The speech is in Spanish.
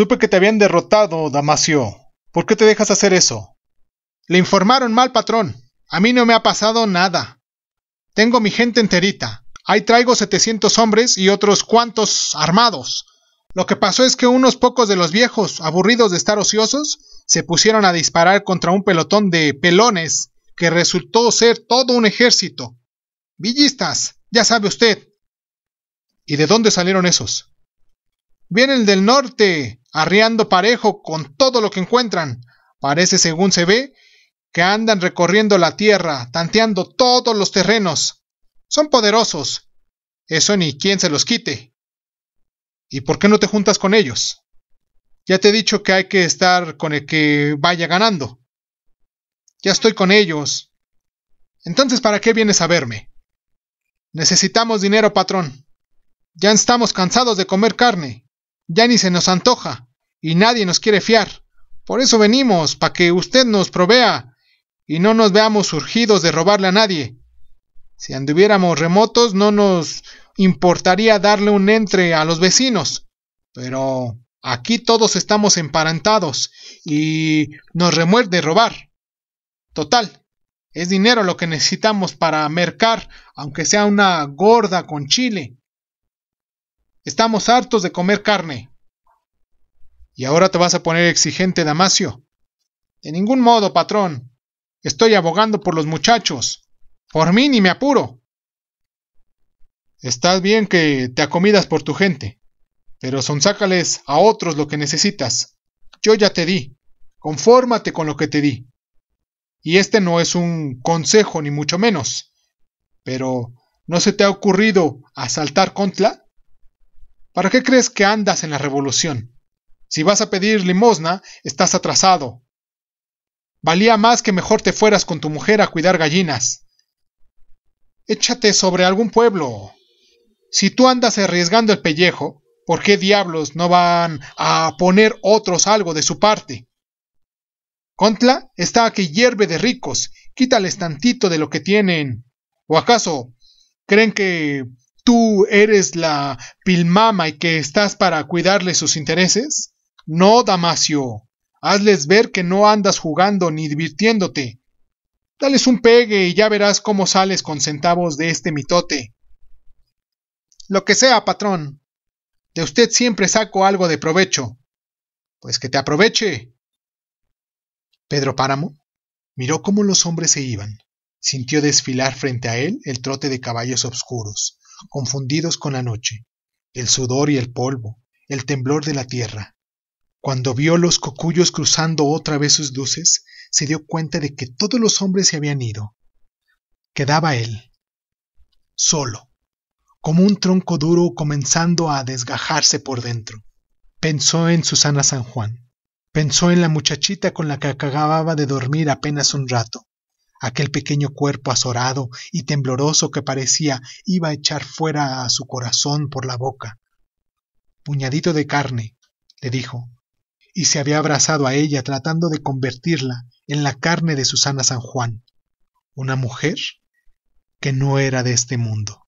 Supe que te habían derrotado, Damasio. ¿Por qué te dejas hacer eso? Le informaron mal, patrón. A mí no me ha pasado nada. Tengo mi gente enterita. Ahí traigo 700 hombres y otros cuantos armados. Lo que pasó es que unos pocos de los viejos, aburridos de estar ociosos, se pusieron a disparar contra un pelotón de pelones que resultó ser todo un ejército. Villistas, ya sabe usted. ¿Y de dónde salieron esos? Vienen del norte, arriando parejo con todo lo que encuentran. Parece, según se ve, que andan recorriendo la tierra, tanteando todos los terrenos. Son poderosos. Eso ni quien se los quite. ¿Y por qué no te juntas con ellos? Ya te he dicho que hay que estar con el que vaya ganando. Ya estoy con ellos. Entonces, ¿para qué vienes a verme? Necesitamos dinero, patrón. Ya estamos cansados de comer carne ya ni se nos antoja y nadie nos quiere fiar. Por eso venimos, para que usted nos provea y no nos veamos surgidos de robarle a nadie. Si anduviéramos remotos no nos importaría darle un entre a los vecinos, pero aquí todos estamos emparentados y nos remuerde robar. Total, es dinero lo que necesitamos para mercar, aunque sea una gorda con chile. Estamos hartos de comer carne. ¿Y ahora te vas a poner exigente, Damasio? De ningún modo, patrón. Estoy abogando por los muchachos. Por mí ni me apuro. Estás bien que te acomidas por tu gente, pero sonsácales a otros lo que necesitas. Yo ya te di. Confórmate con lo que te di. Y este no es un consejo, ni mucho menos. Pero, ¿no se te ha ocurrido asaltar Contla? ¿Para qué crees que andas en la revolución? Si vas a pedir limosna, estás atrasado. Valía más que mejor te fueras con tu mujer a cuidar gallinas. Échate sobre algún pueblo. Si tú andas arriesgando el pellejo, ¿por qué diablos no van a poner otros algo de su parte? Contla está que hierve de ricos, quítales tantito de lo que tienen. ¿O acaso creen que tú eres la pilmama y que estás para cuidarle sus intereses? No, Damasio, hazles ver que no andas jugando ni divirtiéndote. Dales un pegue y ya verás cómo sales con centavos de este mitote. Lo que sea, patrón. De usted siempre saco algo de provecho. Pues que te aproveche. Pedro Páramo miró cómo los hombres se iban. Sintió desfilar frente a él el trote de caballos obscuros, confundidos con la noche, el sudor y el polvo, el temblor de la tierra. Cuando vio los cocuyos cruzando otra vez sus luces, se dio cuenta de que todos los hombres se habían ido. Quedaba él, solo, como un tronco duro comenzando a desgajarse por dentro. Pensó en Susana San Juan, pensó en la muchachita con la que acababa de dormir apenas un rato, aquel pequeño cuerpo azorado y tembloroso que parecía iba a echar fuera a su corazón por la boca. Puñadito de carne, le dijo, y se había abrazado a ella tratando de convertirla en la carne de Susana San Juan, una mujer que no era de este mundo.